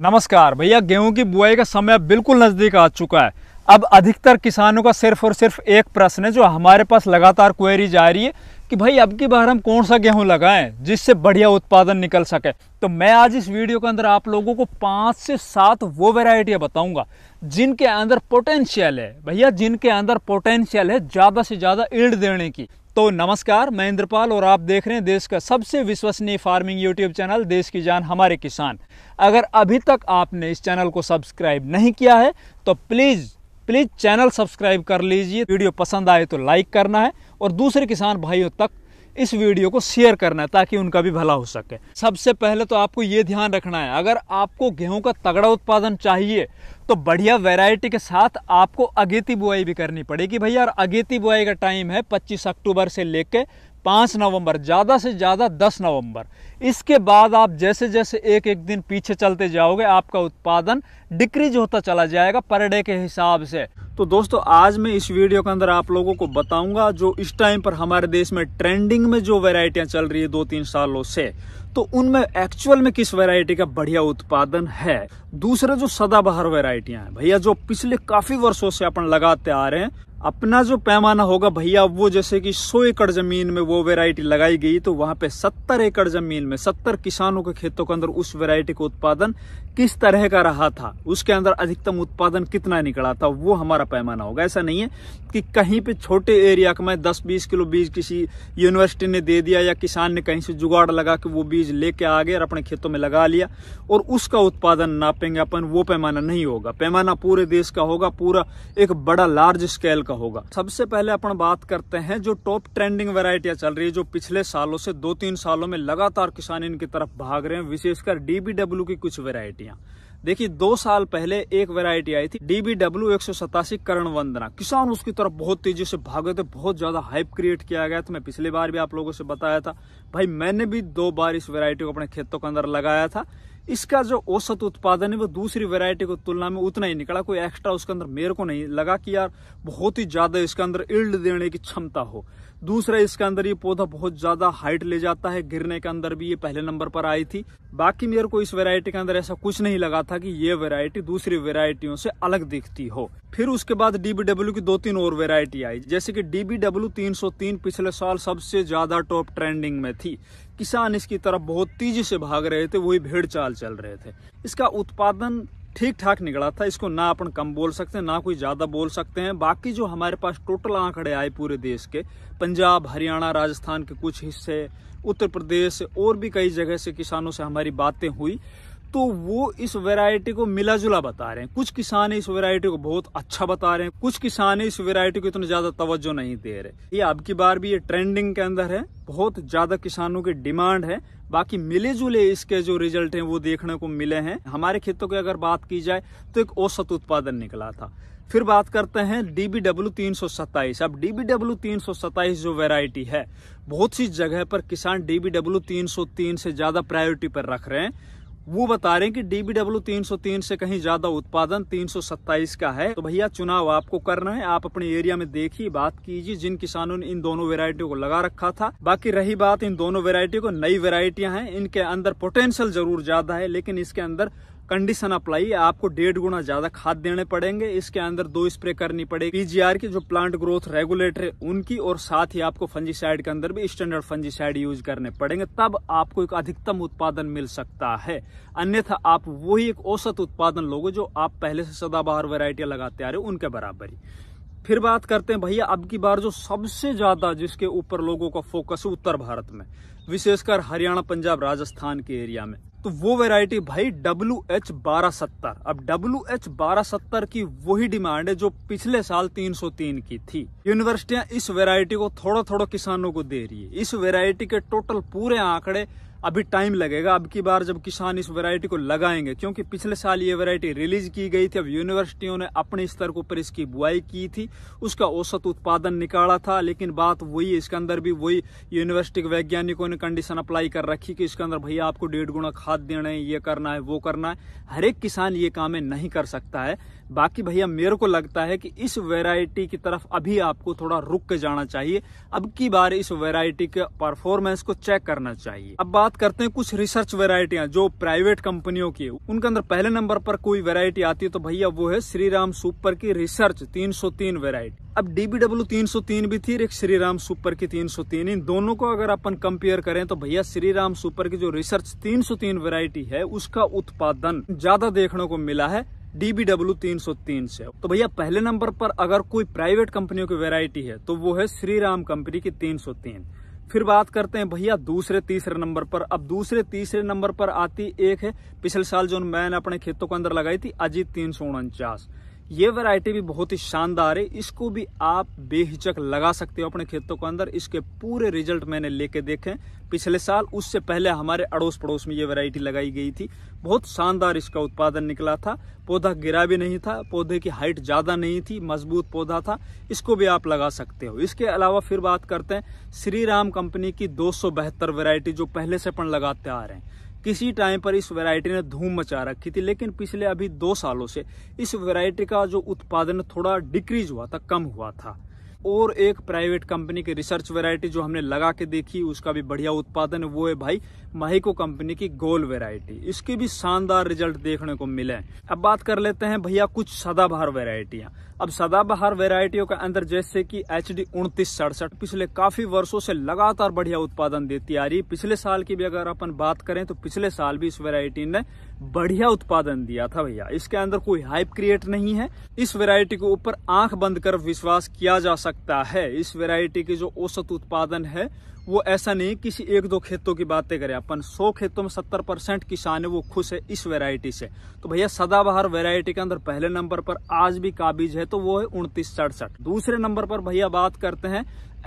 नमस्कार भैया गेहूं की बुआई का समय बिल्कुल नज़दीक आ चुका है अब अधिकतर किसानों का सिर्फ और सिर्फ एक प्रश्न है जो हमारे पास लगातार क्वेरीज आ रही है कि भाई अब की बार हम कौन सा गेहूं लगाएं जिससे बढ़िया उत्पादन निकल सके तो मैं आज इस वीडियो के अंदर आप लोगों को पाँच से सात वो वेराइटियाँ बताऊंगा जिनके अंदर पोटेंशियल है भैया जिनके अंदर पोटेंशियल है ज़्यादा से ज़्यादा इल्ड देने की तो नमस्कार मैं इंद्रपाल और आप देख रहे हैं देश का सबसे विश्वसनीय फार्मिंग यूट्यूब चैनल देश की जान हमारे किसान अगर अभी तक आपने इस चैनल को सब्सक्राइब नहीं किया है तो प्लीज़ प्लीज़ चैनल सब्सक्राइब कर लीजिए वीडियो पसंद आए तो लाइक करना है और दूसरे किसान भाइयों तक इस वीडियो को शेयर करना है ताकि उनका भी भला हो सके सबसे पहले तो आपको ये ध्यान रखना है अगर आपको गेहूं का तगड़ा उत्पादन चाहिए तो बढ़िया वैरायटी के साथ आपको अगेती बुआई भी करनी पड़ेगी भैया और अगेती बुआई का टाइम है 25 अक्टूबर से लेकर पाँच नवंबर ज़्यादा से ज़्यादा दस नवंबर इसके बाद आप जैसे जैसे एक एक दिन पीछे चलते जाओगे आपका उत्पादन डिक्रीज होता चला जाएगा पर डे के हिसाब से तो दोस्तों आज मैं इस वीडियो के अंदर आप लोगों को बताऊंगा जो इस टाइम पर हमारे देश में ट्रेंडिंग में जो वेराइटियाँ चल रही है दो तीन सालों से तो उनमें एक्चुअल में किस वेरायटी का बढ़िया उत्पादन है दूसरा जो सदाबहार वेरायटियाँ हैं भैया जो पिछले काफ़ी वर्षों से अपन लगाते आ रहे हैं अपना जो पैमाना होगा भैया वो जैसे कि 100 एकड़ ज़मीन में वो वैरायटी लगाई गई तो वहां पे 70 एकड़ ज़मीन में 70 किसानों के खेतों के अंदर उस वैरायटी का उत्पादन किस तरह का रहा था उसके अंदर अधिकतम उत्पादन कितना निकला था वो हमारा पैमाना होगा ऐसा नहीं है कि कहीं पे छोटे एरिया का मैं 10-20 किलो बीज किसी यूनिवर्सिटी ने दे दिया या किसान ने कहीं से जुगाड़ लगा कि वो बीज लेके आ गए और अपने खेतों में लगा लिया और उसका उत्पादन नापेंगे अपन वो पैमाना नहीं होगा पैमाना पूरे देश का होगा पूरा एक बड़ा लार्ज स्केल का होगा सबसे पहले अपन बात करते हैं जो टॉप ट्रेंडिंग वेरायटियां चल रही है जो पिछले सालों से दो तीन सालों में लगातार किसान इनकी तरफ भाग रहे हैं विशेषकर डीबीडब्ल्यू की कुछ वेरायटी वैरायटियाँ देखिए दो साल पहले एक वैरायटी आई थी डीबी डब्ल्यू एक सौ सतासी करण वंदना किसान उसकी तरफ बहुत तेजी से भागे थे बहुत ज्यादा हाइप क्रिएट किया गया था मैं पिछली बार भी आप लोगों से बताया था भाई मैंने भी दो बार इस वैरायटी को अपने खेतों के अंदर लगाया था इसका जो औसत उत्पादन है वो दूसरी वैरायटी को तुलना में उतना ही निकला कोई एक्स्ट्रा उसके अंदर मेरे को नहीं लगा कि यार बहुत ही ज्यादा इसके अंदर इल्ड देने की क्षमता हो दूसरा इसके अंदर ये पौधा बहुत ज्यादा हाइट ले जाता है गिरने के अंदर भी ये पहले नंबर पर आई थी बाकी मेरे को इस वेरायटी के अंदर ऐसा कुछ नहीं लगा था कि ये वेरायटी दूसरी वेरायटियों से अलग दिखती हो फिर उसके बाद डीबीडब्ल्यू की दो तीन और वेरायटी आई जैसे कि डीबीडब्ल्यू 303 पिछले साल सबसे ज्यादा टॉप ट्रेंडिंग में थी किसान इसकी तरफ बहुत तेजी से भाग रहे थे वही भेड़ चाल चल रहे थे इसका उत्पादन ठीक ठाक निकला था इसको ना अपन कम बोल सकते हैं ना कोई ज़्यादा बोल सकते हैं बाकी जो हमारे पास टोटल आंकड़े आए पूरे देश के पंजाब हरियाणा राजस्थान के कुछ हिस्से उत्तर प्रदेश और भी कई जगह से किसानों से हमारी बातें हुई तो वो इस वैरायटी को मिला जुला बता रहे हैं कुछ किसान इस वैरायटी को बहुत अच्छा बता रहे हैं कुछ किसान इस वैरायटी को इतना ज्यादा तवज्जो नहीं दे रहे ये अब की बार भी ये ट्रेंडिंग के अंदर है बहुत ज्यादा किसानों की डिमांड है बाकी मिले जुले इसके जो रिजल्ट है वो देखने को मिले हैं हमारे खेतों की अगर बात की जाए तो एक औसत उत्पादन निकला था फिर बात करते हैं डीबीडब्ल्यू तीन सौ सत्ताईस अब डीबीडब्ल्यू तीन सौ सत्ताईस जो वेरायटी है बहुत सी जगह पर किसान डीबीडब्ल्यू तीन सौ तीन से ज्यादा प्रायोरिटी पर रख रहे हैं वो बता रहे हैं कि डीबीडब्ल्यू 303 से कहीं ज्यादा उत्पादन 327 का है तो भैया चुनाव आपको करना है आप अपने एरिया में देखिए बात कीजिए जिन किसानों ने इन दोनों वेरायटियों को लगा रखा था बाकी रही बात इन दोनों वेरायटियों को नई वेरायटियां हैं इनके अंदर पोटेंशियल जरूर ज्यादा है लेकिन इसके अंदर कंडीशन अप्लाई आपको डेढ़ गुना ज्यादा खाद देने पड़ेंगे इसके अंदर दो स्प्रे करनी पड़ेगी पीजीआर की जो प्लांट ग्रोथ रेगुलेटर है उनकी और साथ ही आपको फंजीसाइड के अंदर भी स्टैंडर्ड फंजीसाइड यूज करने पड़ेंगे तब आपको एक अधिकतम उत्पादन मिल सकता है अन्यथा आप वही एक औसत उत्पादन लोगे जो आप पहले से सदाबहार वेराइटियां लगाते आ रहे हो उनके ही फिर बात करते हैं भैया अब की बार जो सबसे ज्यादा जिसके ऊपर लोगों का फोकस है उत्तर भारत में विशेषकर हरियाणा पंजाब राजस्थान के एरिया में तो वो वेराइटी भाई डब्ल्यू एच बारह सत्तर अब डब्ल्यू एच बारह सत्तर की वही डिमांड है जो पिछले साल तीन सौ तीन की थी यूनिवर्सिटियां इस वेराइटी को थोड़ा थोड़ा किसानों को दे रही है इस वेराइटी के टोटल पूरे आंकड़े अभी टाइम लगेगा अब की बार जब किसान इस वैरायटी को लगाएंगे क्योंकि पिछले साल ये वैरायटी रिलीज की गई थी अब यूनिवर्सिटियों ने अपने स्तर के ऊपर इसकी बुआई की थी उसका औसत उत्पादन निकाला था लेकिन बात वही इसके अंदर भी वही यूनिवर्सिटी के वैज्ञानिकों ने कंडीशन अप्लाई कर रखी कि इसके अंदर भैया आपको डेढ़ गुणा खाद खाद देना है ये करना है वो करना है हर एक किसान ये काम नहीं कर सकता है बाकी भैया मेरे को लगता है कि इस वैरायटी की तरफ अभी आपको थोड़ा रुक के जाना चाहिए अब की बार इस वैरायटी के परफॉर्मेंस को चेक करना चाहिए अब बात करते हैं कुछ रिसर्च वेराइटियां जो प्राइवेट कंपनियों की उनके अंदर पहले नंबर पर कोई वेरायटी आती है तो भैया वो है श्रीराम सुपर की रिसर्च तीन वेरायटी अब डीबीडब्ल्यू 303 भी थी एक श्रीराम सुपर की 303 इन दोनों को अगर अपन कंपेयर करें तो भैया श्रीराम सुपर की जो रिसर्च 303 वैरायटी है उसका उत्पादन ज्यादा देखने को मिला है डीबीडब्ल्यू तीन सौ तीन से तो भैया पहले नंबर पर अगर कोई प्राइवेट कंपनियों की वेराइटी है तो वो है श्री राम कंपनी की तीन सौ तीन फिर बात करते हैं भैया दूसरे तीसरे नंबर पर अब दूसरे तीसरे नंबर पर आती एक है पिछले साल जो मैंने अपने खेतों के अंदर लगाई थी अजीत तीन सौ उनचास ये वैरायटी भी बहुत ही शानदार है इसको भी आप बेहिचक लगा सकते हो अपने खेतों के अंदर इसके पूरे रिजल्ट मैंने लेके देखे पिछले साल उससे पहले हमारे अड़ोस पड़ोस में ये वैरायटी लगाई गई थी बहुत शानदार इसका उत्पादन निकला था पौधा गिरा भी नहीं था पौधे की हाइट ज़्यादा नहीं थी मजबूत पौधा था इसको भी आप लगा सकते हो इसके अलावा फिर बात करते हैं श्री राम कंपनी की दो सौ वैरायटी जो पहले से अपन लगाते आ रहे हैं किसी टाइम पर इस वैरायटी ने धूम मचा रखी थी लेकिन पिछले अभी दो सालों से इस वैरायटी का जो उत्पादन थोड़ा डिक्रीज हुआ था कम हुआ था और एक प्राइवेट कंपनी की रिसर्च वेरायटी जो हमने लगा के देखी उसका भी बढ़िया उत्पादन है वो है भाई महिको कंपनी की गोल वेराइटी इसकी भी शानदार रिजल्ट देखने को मिले अब बात कर लेते हैं भैया कुछ सदाबहार वेरायटियां अब सदाबहार वेरायटियों के अंदर जैसे कि एच डी सड़सठ पिछले काफी वर्षों से लगातार बढ़िया उत्पादन देती आ रही पिछले साल की भी अगर अपन बात करें तो पिछले साल भी इस वेरायटी ने बढ़िया उत्पादन दिया था भैया इसके अंदर कोई हाइप क्रिएट नहीं है इस वेरायटी के ऊपर आंख बंद कर विश्वास किया जा सकता सकता है इस वैरायटी की जो औसत उत्पादन है वो ऐसा नहीं किसी एक दो खेतों की बातें करें अपन सौ खेतों में सत्तर परसेंट किसान है वो खुश है इस वैरायटी से तो भैया सदाबहार वैरायटी के अंदर पहले नंबर पर आज भी काबिज है तो वो है उनतीस सड़सठ दूसरे नंबर पर भैया बात करते हैं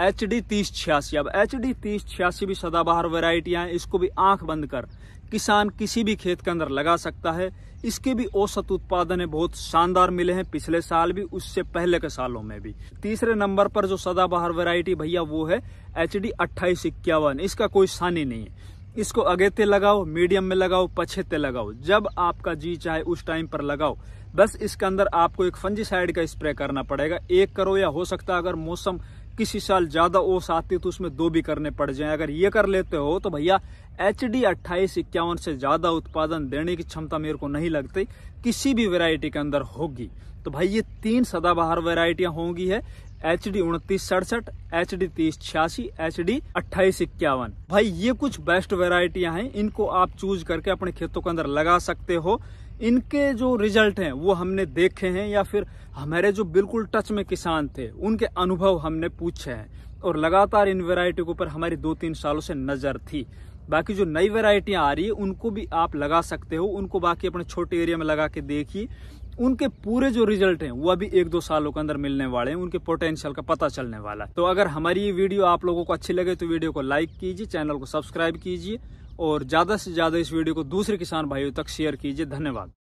एच डी तीस छियासी अब एच डी तीस छियासी भी सदाबहार वेराइटियां इसको भी आंख बंद कर किसान किसी भी खेत के अंदर लगा सकता है इसके भी औसत उत्पादन बहुत शानदार मिले हैं पिछले साल भी उससे पहले के सालों में भी तीसरे नंबर पर जो सदाबहार वैरायटी भैया वो है एच डी अट्ठाईस इक्यावन इसका कोई सानी नहीं है इसको अगेते लगाओ मीडियम में लगाओ पछेते लगाओ जब आपका जी चाहे उस टाइम पर लगाओ बस इसके अंदर आपको एक फंजी का स्प्रे करना पड़ेगा एक करो या हो सकता है अगर मौसम किसी साल ज़्यादा ओस आती है तो उसमें दो भी करने पड़ जाए अगर ये कर लेते हो तो भैया एच डी अट्ठाईस इक्यावन से ज़्यादा उत्पादन देने की क्षमता मेरे को नहीं लगती किसी भी वेरायटी के अंदर होगी तो भाई ये तीन सदाबहार वेरायटियां होंगी है एच डी उनतीस सड़सठ एच डी तीस छियासी एच डी अट्ठाईस इक्यावन भाई ये कुछ बेस्ट वेरायटियां हैं इनको आप चूज करके अपने खेतों के अंदर लगा सकते हो इनके जो रिजल्ट हैं वो हमने देखे हैं या फिर हमारे जो बिल्कुल टच में किसान थे उनके अनुभव हमने पूछे हैं और लगातार इन वेराइटी के ऊपर हमारी दो तीन सालों से नज़र थी बाकी जो नई वेरायटियां आ रही है उनको भी आप लगा सकते हो उनको बाकी अपने छोटे एरिया में लगा के देखिए उनके पूरे जो रिजल्ट हैं वो अभी एक दो सालों के अंदर मिलने वाले हैं उनके पोटेंशियल का पता चलने वाला है तो अगर हमारी ये वीडियो आप लोगों को अच्छी लगे तो वीडियो को लाइक कीजिए चैनल को सब्सक्राइब कीजिए और ज़्यादा से ज़्यादा इस वीडियो को दूसरे किसान भाइयों तक शेयर कीजिए धन्यवाद